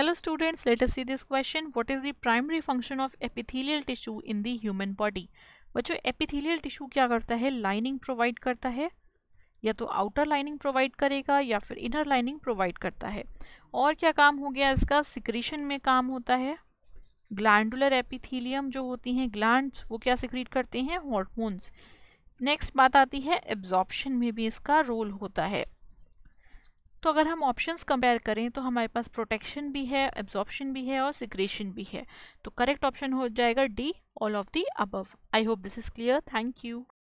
Hello students, let us see this question. What is the primary function of epithelial tissue in the human body? बच्चों epithelial tissue क्या करता है lining provide करता है या तो आउटर लाइनिंग प्रोवाइड करेगा या फिर इनर लाइनिंग प्रोवाइड करता है और क्या काम हो गया इसका सिक्रीशन में काम होता है ग्लैंडुलर एपिथीलियम जो होती हैं ग्लैंड्स वो क्या सिक्रीट करते हैं हॉर्मोन्स नेक्स्ट बात आती है एब्जॉर्प्शन में भी इसका रोल होता है तो अगर हम ऑप्शंस कंपेयर करें तो हमारे पास प्रोटेक्शन भी है एब्जॉर्प्शन भी है और सिक्रेशन भी है तो करेक्ट ऑप्शन हो जाएगा D all of the above I hope this is clear thank you